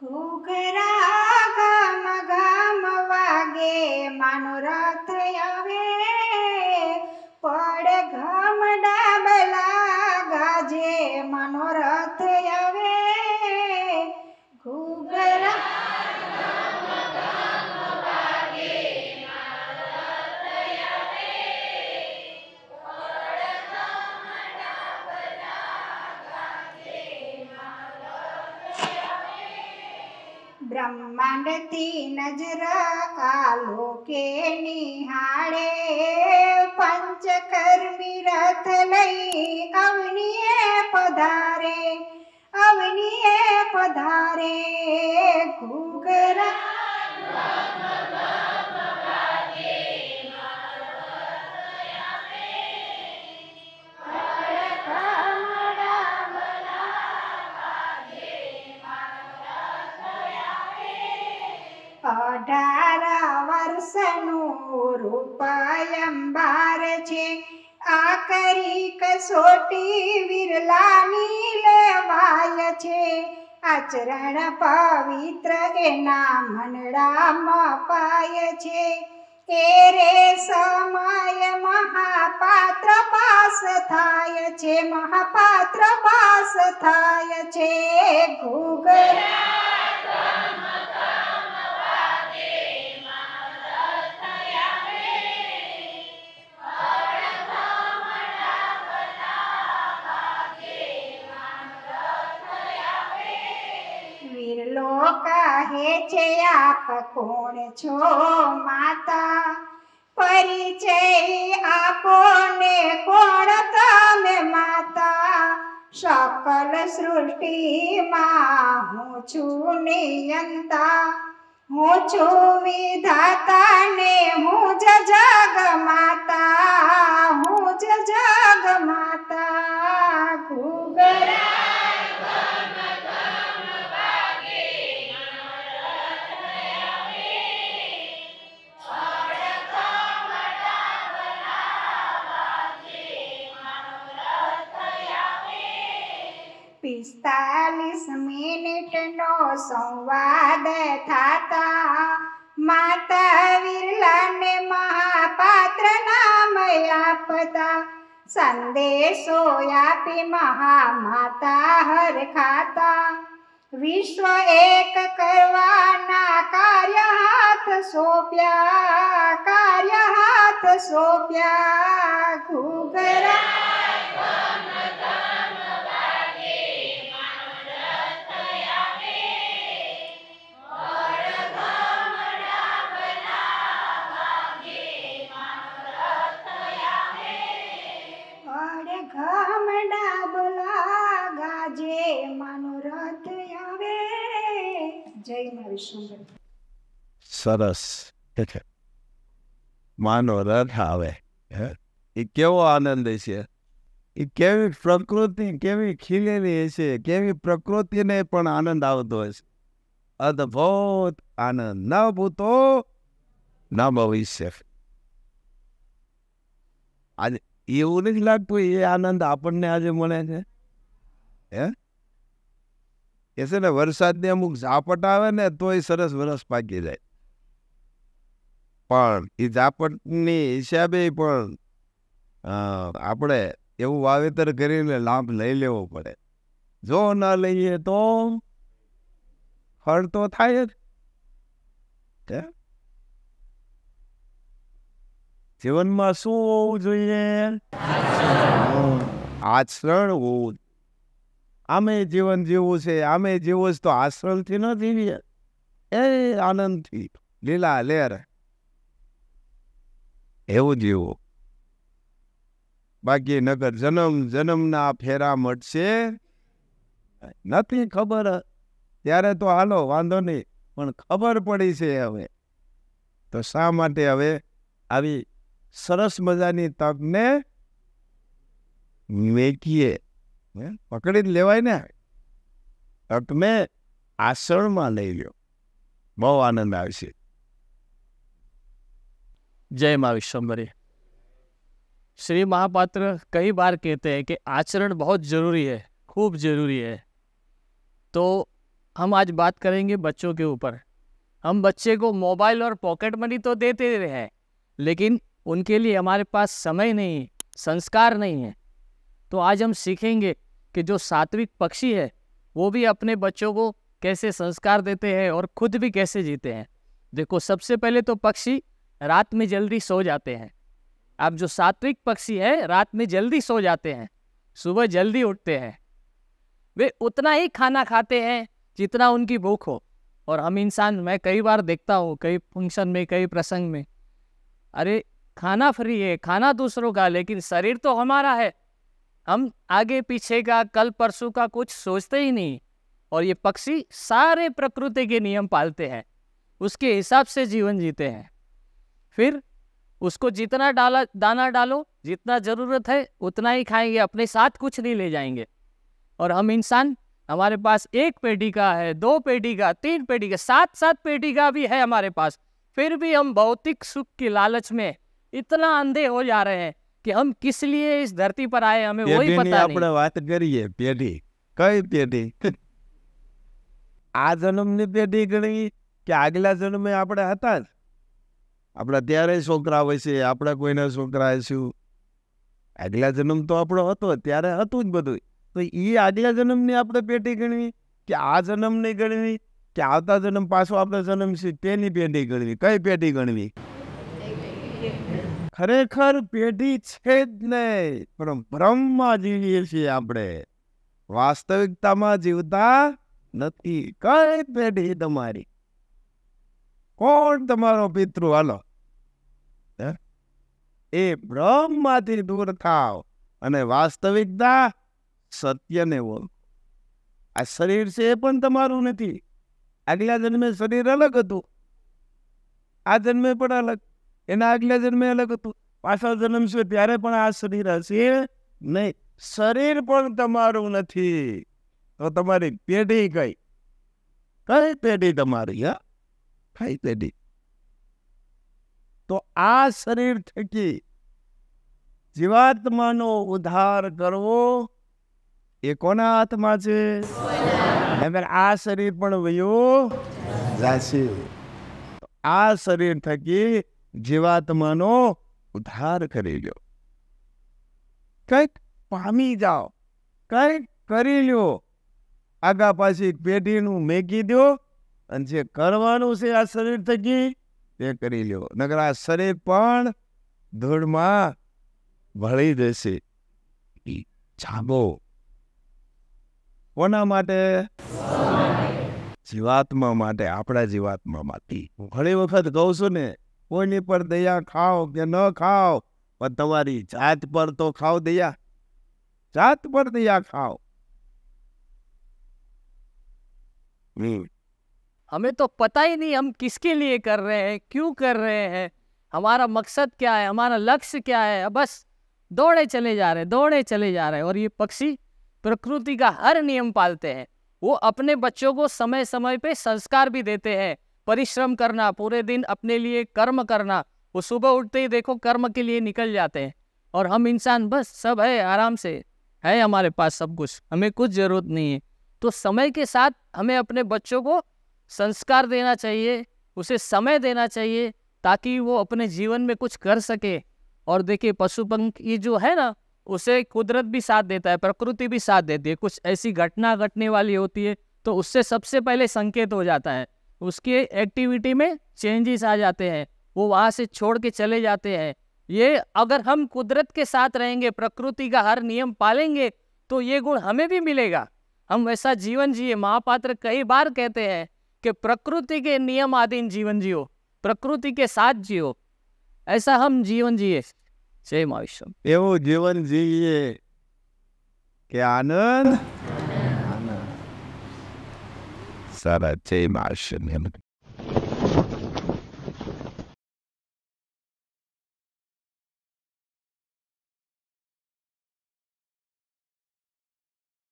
ಕೂಕರ ಗಮ ಗಮವಾಗೆ ಮನೋರ अम्मानती नजर आलोके नीहाडे पंच कर्मिरत लई अवनिये रा रा वर्ष विरला नीलवायचे आचरण पवित्र के नामणडा मा पाए रे समय महापात्र पास थाय छे महापात्र पास थाय छे गुगरा કહે છે આપ કોણ છો માતા પરિચય આપોને કોણ તમે માતા સકલ સૃષ્ટિમાં હું છું નિયંતા હું છું વિધાતા ને હું જ જગ માતા હું જ જગ માતા ઘૂગરા संवाद थाता माता विरला ने महापात्र नाम आपदा संदेशो यापी महा माता हर खाता विश्व एक करवाना कार्य हाथ सोप्या कार्य हाथ सोप्या घुगरा સરસ માનો રથ આવે હે એ કેવો આનંદ છે એ કેવી પ્રકૃતિ કેવી ખીલેલી છે કેવી પ્રકૃતિને પણ આનંદ આવતો હશે અદભુત આનંદ ન ભૂતો ન ભવિષ્ય આજે એવું નથી લાગતું એ આનંદ આપણને આજે મળે છે હે કે છે ને વરસાદની અમુક ઝાપટ આવે ને તોય સરસ વરસ પાકી જાય પણ એ ઝાપટની હિસાબે પણ આપણે એવું વાવેતર કરીને લાભ લઈ લેવો પડે જો ન લઈએ તો ફળ તો થાય જ જીવનમાં શું હોવું જોઈએ આચરણ હોવું આમે જીવન જીવવું છે આમે જીવવું છે તો આશ્રમથી નથી એ આનંદથી લીલા લેર એવું જીવવું બાકી નગર જન્મ જન્મના ફેરા મટશે નથી ખબર ત્યારે તો હાલો વાંધો નહીં પણ ખબર પડી છે હવે તો શા માટે હવે આવી સરસ મજાની તકને વેચીએ પકડી લેવાય ને તમે આસળમાં લઈ લો બહુ આનંદ આવશે जय माँ विश्वम्बरी श्री महापात्र कई बार कहते हैं कि आचरण बहुत ज़रूरी है खूब ज़रूरी है तो हम आज बात करेंगे बच्चों के ऊपर हम बच्चे को मोबाइल और पॉकेट मनी तो देते रहे लेकिन उनके लिए हमारे पास समय नहीं संस्कार नहीं है तो आज हम सीखेंगे कि जो सात्विक पक्षी है वो भी अपने बच्चों को कैसे संस्कार देते हैं और खुद भी कैसे जीते हैं देखो सबसे पहले तो पक्षी रात में जल्दी सो जाते हैं अब जो सात्विक पक्षी है रात में जल्दी सो जाते हैं सुबह जल्दी उठते हैं वे उतना ही खाना खाते हैं जितना उनकी भूख हो और हम इंसान मैं कई बार देखता हूँ कई फंक्शन में कई प्रसंग में अरे खाना फ्री है खाना दूसरों का लेकिन शरीर तो हमारा है हम आगे पीछे का कल परसों का कुछ सोचते ही नहीं और ये पक्षी सारे प्रकृति के नियम पालते हैं उसके हिसाब से जीवन जीते हैं फिर उसको जितना डाला दाना डालो जितना ज़रूरत है उतना ही खाएंगे अपने साथ कुछ नहीं ले जाएंगे और हम इंसान हमारे पास एक पेटी का है दो पेटी का तीन पेटी का सात सात पेटी का भी है हमारे पास फिर भी हम भौतिक सुख की लालच में इतना अंधे हो जा रहे हैं કેમ કિસ લિયે ઇસ ધરતી પર આયે અમે વોહી પતા નહી બેની આપણે વાત કરીએ પેટી કઈ પેટી આ જનમ ની પેટી ગણવી કે આગલા જનમ મે આપણે હતા ને આપડા ત્યારેય છોકરા હોય સે આપડા કોઈ ન છોકરા હોય સુ આગલા જનમ તો આપડો હતો ત્યારે હતું જ બધું તો ઈ આદિ જનમ ની આપણે પેટી ગણવી કે આ જનમ ની ગણવી કે આવતા જનમ પાછો આપડે જનમ સે તે ની પેટી ગણવી કઈ પેટી ગણવી ખરેખર પેઢી છે જ નહીં પણ ભ્રમમાં જીવીએ છીએ આપણે વાસ્તવિકતામાં જીવતા નથી કઈ પેઢી તમારી કોણ તમારો પિતૃ હાલો એ ભ્રમમાંથી દૂર થાવ અને વાસ્તવિકતા સત્યને ઓળખો આ શરીર છે એ પણ તમારું નથી આગલા જન્મે શરીર અલગ હતું આ જન્મે પણ અલગ એના આગલા જન્મે અલગ હતું પાછા જન્મ છે ત્યારે પણ આ શરીર હશે નહીં શરીર પણ તમારું નથી તો તમારી પેઢી કઈ કઈ પેઢી તમારી હા કઈ પેઢી તો આ શરીર થકી જીવાત્માનો ઉદ્ધાર કરવો એ કોના હાથમાં છે એમ આ શરીર પણ વયું જાશે આ શરીર થકી જીવાત્માનો ઉધાર કરે લ્યો કાઈ પામી જાઓ કાઈ કરી લ્યો આગા પાછે પેઢીનું મેકી દયો અને જે કરવાનું છે આ શરીર સુધી તે કરી લ્યો નકર આ શરી પણ ધડમાં ભળી જશે કી જામો વના માટે જીવાત્મા માટે આપડા જીવાત્મા માટે હું ખડે વખત કહો છુંને कोई पर दया खाओ के न खाओ पर તમારી જાત પર તો ખાઓ દયા જાત પર દયા ખાઓ हमें तो पता ही नहीं हम किसके लिए कर रहे हैं क्यों कर रहे हैं हमारा मकसद क्या है हमारा लक्ष्य क्या है बस दौड़े चले जा रहे दौड़े चले जा रहे और ये पक्षी प्रकृति का हर नियम पालते हैं वो अपने बच्चों को समय समय पे संस्कार भी देते हैं परिश्रम करना पूरे दिन अपने लिए कर्म करना वो सुबह उठते ही देखो कर्म के लिए निकल जाते हैं और हम इंसान बस सब है आराम से है हमारे पास सब कुछ हमें कुछ ज़रूरत नहीं है तो समय के साथ हमें अपने बच्चों को संस्कार देना चाहिए उसे समय देना चाहिए ताकि वो अपने जीवन में कुछ कर सके और देखिए पशु पंखी जो है ना उसे कुदरत भी साथ देता है प्रकृति भी साथ देती है कुछ ऐसी घटना घटने वाली होती है तो उससे सबसे पहले संकेत हो जाता है उसके एक्टिविटी में चेंजेस आ जाते हैं वो वहाँ से छोड़ के चले जाते हैं ये अगर हम कुदरत के साथ रहेंगे प्रकृति का हर नियम पालेंगे तो ये गुण हमें भी मिलेगा हम वैसा जीवन जिए महापात्र कई बार कहते हैं कि प्रकृति के नियम आधीन जीवन जियो प्रकृति के साथ जियो ऐसा हम जीवन जिए जय મા जीवन એવું જીવન आनंद Sarah J. Martian.